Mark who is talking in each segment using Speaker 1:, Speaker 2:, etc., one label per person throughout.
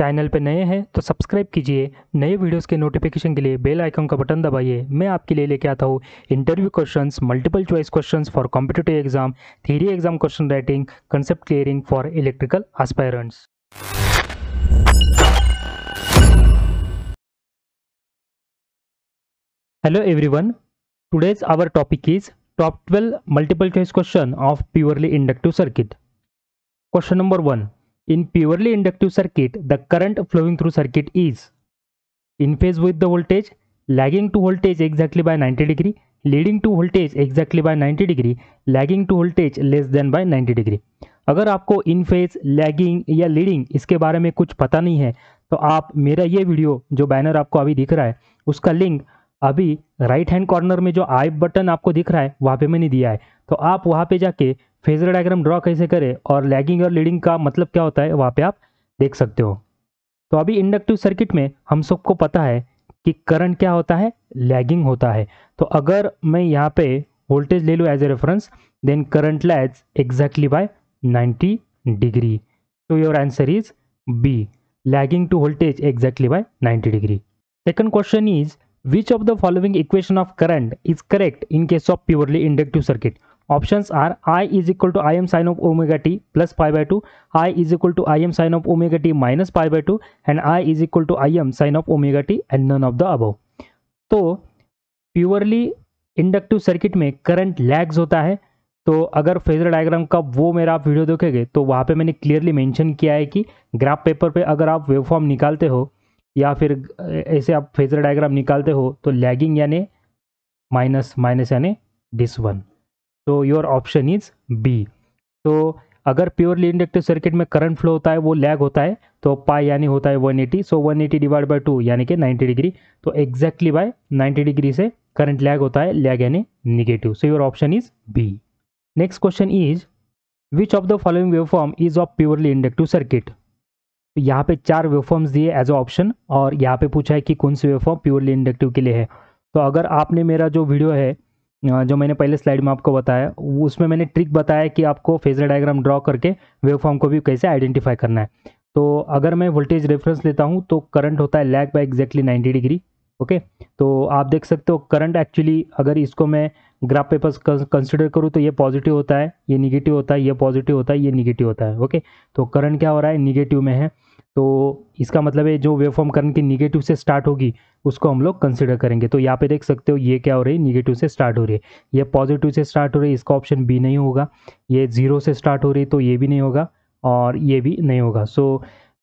Speaker 1: Channel पर नए हैं तो सब्सक्राइब कीजिए नए वीडियोस के नोटिफिकेशन के लिए बेल आइकन का बटन दबाइए मैं आपके लिए लेके आता हूँ interview questions multiple choice questions for competitive exam theory exam question writing concept clearing for electrical aspirants hello everyone today's our topic is top twelve multiple choice question of purely inductive circuit question number one In purely inductive circuit, the current flowing through circuit is in phase with the voltage, lagging to voltage exactly by 90 degree, leading to voltage exactly by 90 degree lagging to voltage less than by 90 degree अगर आपको in phase lagging या leading इसके बारे में कुछ पता नहीं है तो आप मेरा ये वीडियो जो बैनर आपको अभी दिख रहा है उसका लिंक अभी राइट हैंड कॉर्नर में जो आई बटन आपको दिख रहा है वहाँ पे मैंने दिया है तो आप वहाँ पे जाके फेजर डायग्राम ड्रॉ कैसे करें और लैगिंग और लीडिंग का मतलब क्या होता है वहाँ पे आप देख सकते हो तो अभी इंडक्टिव सर्किट में हम सबको पता है कि करंट क्या होता है लैगिंग होता है तो अगर मैं यहाँ पे वोल्टेज ले लूँ as a reference then current lags exactly by 90 degree तो your answer is B lagging to voltage exactly by 90 degree second question is which of the following equation of current is correct in case of purely inductive circuit options are i is equal to I M sine of omega t plus pi by 2 i is equal to I M sine of omega t minus pi by 2 and i is equal to I M sine of omega t and none of the above तो purely inductive circuit में current lags होता है तो अगर phasor diagram का वो मेरा आप वीडियो देखेंगे तो वहाँ पे मैंने क्लियरली मेंशन किया है कि ग्राफ पेपर पे अगर आप वेवफॉर्म निकालते हो या फिर ऐसे आप फेजर डायग्राम निकालते हो तो लैगिंग यानी माइनस माइनस यानी डिस वन तो योर ऑप्शन इज बी तो अगर प्योरली इंडक्टिव सर्किट में करंट फ्लो होता है वो लैग होता है तो पाई यानी होता है 180 सो 180 डिवाइड बाई टू यानी कि 90 डिग्री तो एग्जैक्टली बाय 90 डिग्री से करंट लैग होता है लैग यानी negative so your option is B next question is which of the following waveform is of purely inductive circuit यहाँ पे चार वेवफॉर्म्स दिए एज अ ऑप्शन और यहाँ पे पूछा है कि कौन सी वेवफॉर्म प्योरली इंडक्टिव के लिए है तो अगर आपने मेरा जो वीडियो है जो मैंने पहले स्लाइड में आपको बताया उसमें मैंने ट्रिक बताया कि आपको फेजर डायग्राम ड्रॉ करके वेव फॉर्म को भी कैसे आइडेंटिफाई करना है तो अगर मैं वोल्टेज रेफरेंस लेता हूँ तो करंट होता है lag by exactly ninety degree okay तो आप देख सकते हो करंट एक्चुअली अगर इसको मैं ग्राफ पेपर्स कंसिडर करूँ तो ये पॉजिटिव होता है ये निगेटिव होता है ये पॉजिटिव होता है ये निगेटिव होता है ओके तो करंट क्या हो रहा है निगेटिव में है तो इसका मतलब है जो वेव फॉर्म करंट की निगेटिव से स्टार्ट होगी उसको हम लोग कंसिडर करेंगे तो यहाँ पे देख सकते हो ये क्या हो रही है निगेटिव से स्टार्ट हो रही है ये पॉजिटिव से स्टार्ट हो रही है इसका ऑप्शन बी नहीं होगा ये जीरो से स्टार्ट हो रही है तो ये भी नहीं होगा और ये भी नहीं होगा सो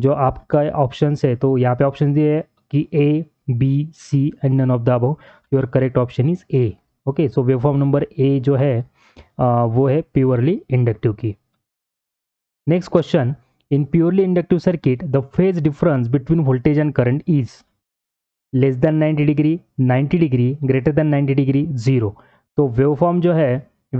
Speaker 1: जो आपका ऑप्शन है तो यहाँ पे ऑप्शन ये है कि A B C and none of the above your correct option is A okay so wave form number A जो है आ, uh, वो है प्योरली इंडक्टिव की next question In purely inductive circuit, the phase difference between voltage and current is less than 90 degree 90 degree greater than 90 degree zero तो waveform जो है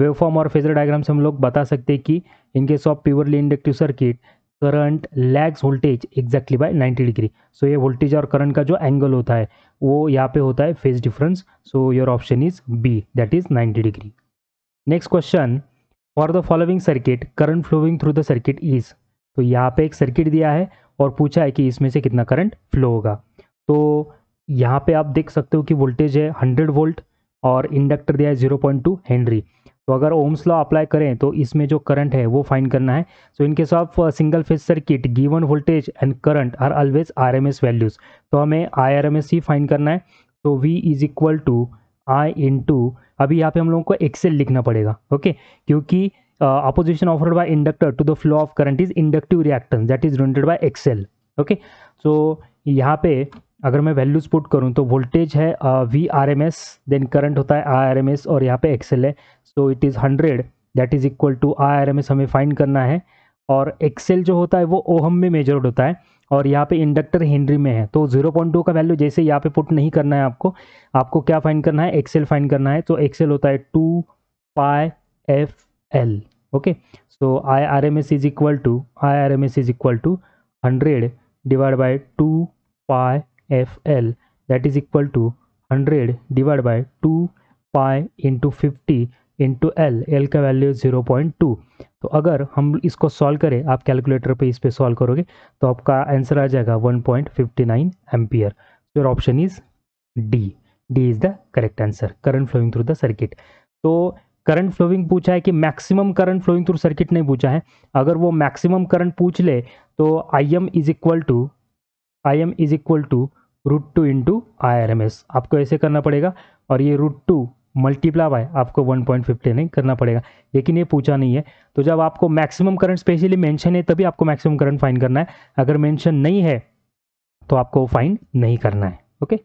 Speaker 1: waveform और फेजर डायग्राम से हम लोग बता सकते हैं कि in case of purely inductive circuit current lags voltage exactly by 90 degree so ये वोल्टेज और करंट का जो एंगल होता है वो यहाँ पे होता है phase difference so your option is B that is 90 degree next question for the following circuit current flowing through the circuit is तो यहाँ पे एक सर्किट दिया है और पूछा है कि इसमें से कितना करंट फ्लो होगा तो यहाँ पे आप देख सकते हो कि वोल्टेज है हंड्रेड वोल्ट और इंडक्टर दिया है जीरो टू हेनरी तो अगर ओम्स लॉ अप्लाई करें तो इसमें जो करंट है वो फाइंड करना है so case of single phase circuit given voltage and current are always R M S values तो हमें आई आर एम एस ही फाइंड करना है तो V is equal to I into अभी यहाँ पे हम लोगों को एक्सेल लिखना पड़ेगा ओके क्योंकि Uh, opposition offered by inductor to the flow of current is inductive reactance that is denoted by xl okay so यहाँ पे अगर मैं वैल्यूज पुट करूँ तो वोल्टेज है V R M S then current होता है आई आर एम एस और यहाँ पे एक्सेल है so it is hundred that is equal to I R M S हमें फाइंड करना है और एक्सेल जो होता है वो ओहम में मेजर्ड होता है और यहाँ पे इंडक्टर हेनरी में है तो जीरो पॉइंट टू का वैल्यू जैसे यहाँ पे पुट नहीं करना है आपको आपको क्या फाइंड करना है एक्सेल फाइंड करना है तो एक्सेल होता है two pi F L okay L. Okay, so IRMS is equal to IRMS is equal to 100 divided by 2 pi FL that is equal is equal to hundred divide pi two 50 into L L का value zero point two तो अगर हम इसको solve करें आप calculator पे इस पर सॉल्व करोगे तो आपका आंसर आ जाएगा one point fifty nine ampere your option is D D is the correct answer current flowing through the circuit तो करंट फ्लोइंग पूछा है कि maximum current flowing through circuit नहीं पूछा है अगर वो मैक्सिमम करंट पूछ ले तो I M is equal to I M is equal to root two into I R M S आपको ऐसे करना पड़ेगा और ये रूट टू मल्टीप्ला बाय आपको 1.50 पॉइंट नहीं करना पड़ेगा लेकिन ये पूछा नहीं है तो जब आपको मैक्सिमम करंट स्पेशली मेंशन है तभी आपको मैक्सिमम करंट फाइन करना है अगर मेंशन नहीं है तो आपको फाइन नहीं करना है okay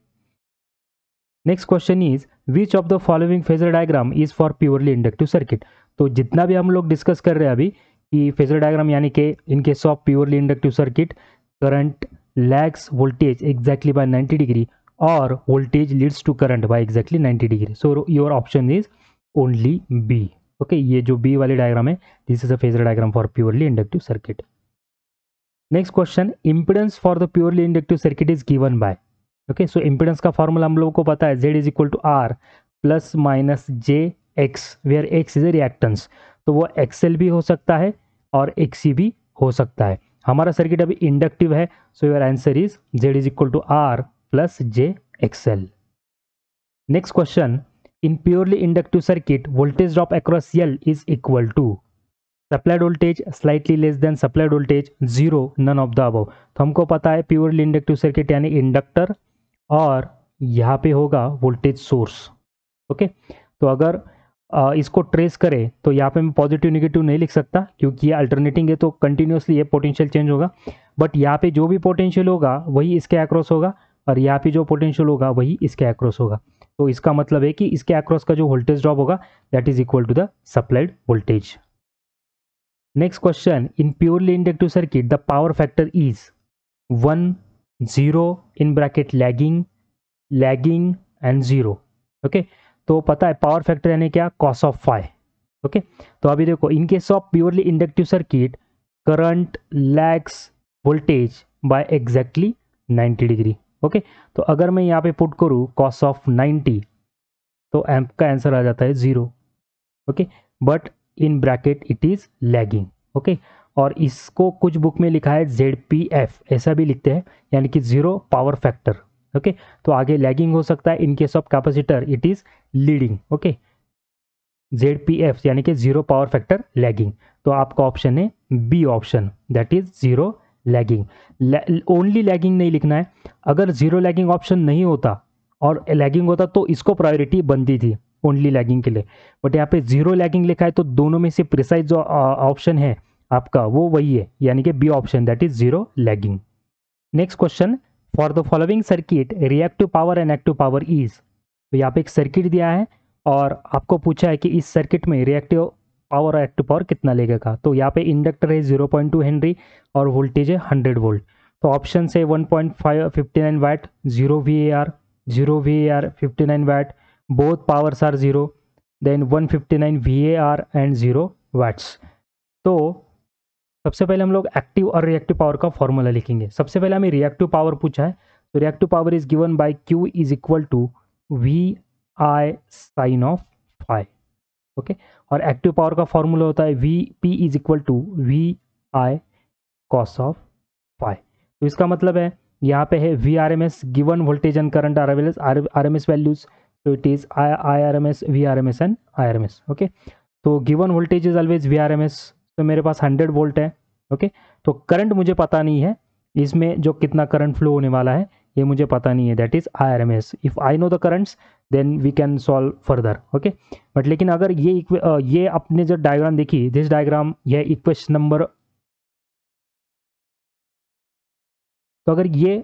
Speaker 1: next question is which of the following phasor diagram is for purely inductive circuit तो जितना भी हम लोग डिस्कस कर रहे हैं अभी कि फेजर डायग्राम यानी कि in case of purely inductive circuit current lags voltage exactly by 90 degree और voltage leads to current by exactly 90 degree so your option is only B okay ये जो बी वाले डायग्राम है this is a phasor diagram for purely inductive circuit next question impedance for the purely inductive circuit is given by okay so impedance का formula हम लोगों को पता है Z is equal to R plus minus J X where X is a reactance तो वो XL भी हो सकता है और एक्सी e भी हो सकता है हमारा सर्किट अभी इंडक्टिव है so your answer is Z is equal to R plus J XL next question in purely inductive circuit voltage drop across L is equal to supplied voltage slightly less than supplied voltage zero none of the above तो हमको पता है purely inductive circuit यानी inductor और यहाँ पे होगा voltage source okay तो अगर इसको ट्रेस करें तो यहाँ पे मैं पॉजिटिव नेगेटिव नहीं लिख सकता क्योंकि ये अल्टरनेटिंग है तो कंटिन्यूसली ये पोटेंशियल चेंज होगा बट यहाँ पे जो भी पोटेंशियल होगा वही इसके एक्रॉस होगा और यहाँ पे जो पोटेंशियल होगा वही इसके एक्रॉस होगा तो इसका मतलब है कि इसके एक्रॉस का जो वोल्टेज ड्रॉप होगा that is equal to the supplied voltage next question in purely inductive circuit the power factor is one zero in bracket lagging lagging and zero okay तो पता है पावर फैक्टर यानी क्या cos of phi okay तो अभी देखो in case of purely inductive circuit current lags voltage by exactly 90 degree okay तो अगर मैं यहाँ पे पुट करूँ कॉस ऑफ 90 तो एम्प का आंसर आ जाता है zero okay but in bracket it is lagging okay और इसको कुछ बुक में लिखा है जेड पी एफ ऐसा भी लिखते हैं यानी कि ज़ीरो पावर फैक्टर ओके तो आगे लैगिंग हो सकता है in case of capacitor it is leading okay Z P F यानी कि ज़ीरो पावर फैक्टर लैगिंग तो आपका ऑप्शन है B option that is zero lagging only lagging नहीं लिखना है अगर ज़ीरो लैगिंग ऑप्शन नहीं होता और लैगिंग होता तो इसको प्रायोरिटी बनती थी ओनली लैगिंग के लिए बट यहाँ पे ज़ीरो लैगिंग लिखा है तो दोनों में से प्रिसाइज जो ऑप्शन है आपका वो वही है यानी कि B option that is zero lagging next question for the following circuit reactive power and active power is तो यहाँ पे एक सर्किट दिया है और आपको पूछा है कि इस सर्किट में रिएक्टिव पावर और एक्टिव पावर कितना लगेगा तो यहाँ पे इंडक्टर है 0.2 पॉइंट हेनरी और वोल्टेज है 100 वोल्ट तो ऑप्शन है 1.5 point fifty nine watt zero V A R zero V A R fifty nine watt both powers are zero then 159 V A R and zero watts तो सबसे पहले हम लोग active और रिएक्टिव पावर का formula लिखेंगे सबसे पहले हमें रिएक्टिव पावर पूछा है तो reactive power is given by Q is equal to V I sine of phi okay और एक्टिव पावर का फॉर्मूला होता है V P is equal to V I cos of phi तो इसका मतलब है यहाँ पे है V R M S given voltage and current R L S R M S values so it is I I R M S V R M S and I R M S okay तो given voltage is always V R M S तो मेरे पास hundred volt है okay तो current मुझे पता नहीं है इसमें जो कितना करंट फ्लो होने वाला है ये मुझे पता नहीं है that is I R M S if I know the currents then we can solve further okay but लेकिन अगर ये ये अपने जो डायग्राम देखी दिस डायग्राम यह इक्वेशन नंबर तो अगर ये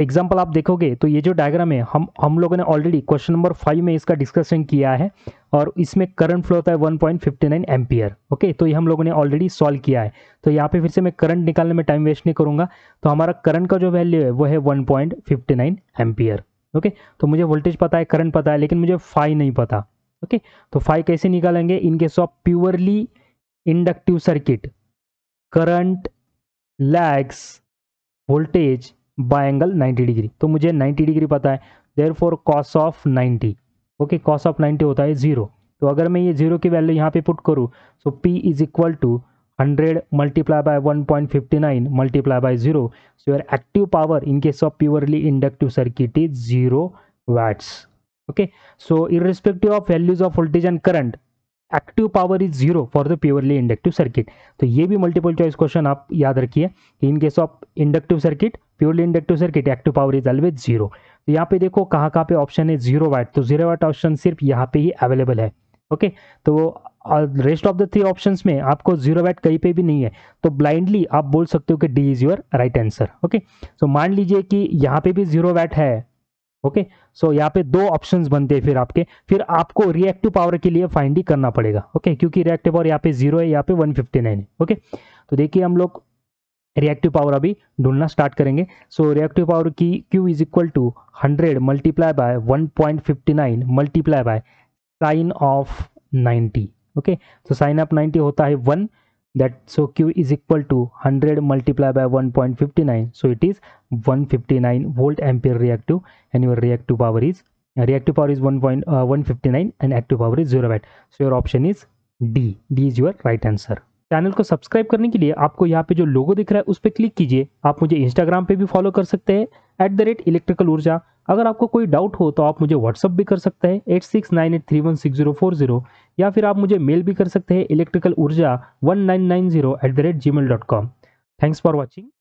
Speaker 1: एग्जाम्पल आप देखोगे तो ये जो डायग्राम है हम हम लोगों ने ऑलरेडी क्वेश्चन नंबर फाइव में इसका डिस्कशन किया है और इसमें करंट फ्लो होता है 1.59 पॉइंट एम्पियर ओके तो ये हम लोगों ने ऑलरेडी सॉल्व किया है तो यहाँ पे फिर से मैं करंट निकालने में टाइम वेस्ट नहीं करूँगा तो हमारा करंट का जो वैल्यू है वो है वन पॉइंट एम्पियर ओके तो मुझे वोल्टेज पता है करंट पता है लेकिन मुझे फाइव नहीं पता ओके तो फाइव कैसे निकालेंगे in case of purely inductive circuit current lags voltage by angle 90 degree तो मुझे 90 डिग्री पता है therefore cos of 90 okay cos of 90 होता है ज़ीरो तो अगर मैं ये जीरो की वैल्यू यहाँ पे पुट करूँ so P is equal to hundred multiply by one point fifty nine multiply by zero so your active power in case of purely inductive circuit is zero watts okay so irrespective of values of voltage and current active power is zero for the purely inductive circuit तो ये भी multiple choice question आप याद रखिए in case of inductive circuit purely inductive circuit active power is always zero तो यहाँ पे देखो कहाँ कहाँ पे ऑप्शन है जीरो वाइट तो जीरो वाइट ऑप्शन सिर्फ यहाँ पे ही अवेलेबल है ओके तो rest of the three option में आपको जीरो वैट कहीं पे भी नहीं है तो ब्लाइंडली आप बोल सकते हो कि D is your right answer okay so मान लीजिए कि यहाँ पे भी जीरो वैट है ओके सो यहाँ पे दो ऑप्शंस बनते हैं फिर आपके फिर आपको रिएक्टिव पावर के लिए फाइंड ही करना पड़ेगा ओके okay? क्योंकि रिएक्टिव पावर यहाँ पे जीरो है यहाँ पे 159 है ओके okay? तो देखिए हम लोग रिएक्टिव पावर अभी ढूंढना स्टार्ट करेंगे सो रिएक्टिव पावर की Q is equal to hundred multiply by one point fifty nine multiply by sine of ninety okay तो साइन ऑफ नाइन्टी होता है one that so q is equal to 100 multiplied by 1.59 so it is 159 volt ampere reactive and your reactive power is uh, reactive power is 1. uh, 159 and active power is 0 watt so your option is d d is your right answer channel को subscribe करने के लिए आपको यहाँ पे जो लोगो दिख रहा है उस पर क्लिक कीजिए आप मुझे इंस्टाग्राम पे भी फॉलो कर सकते हैं एट द रेट इलेक्ट्रिकल ऊर्जा अगर आपको कोई डाउट हो तो आप मुझे व्हाट्सअप भी कर सकते हैं eight six nine eight three one six zero four zero या फिर आप मुझे मेल भी कर सकते हैं electrical Urja one nine nine zero at the rate Gmail dot com thanks for watching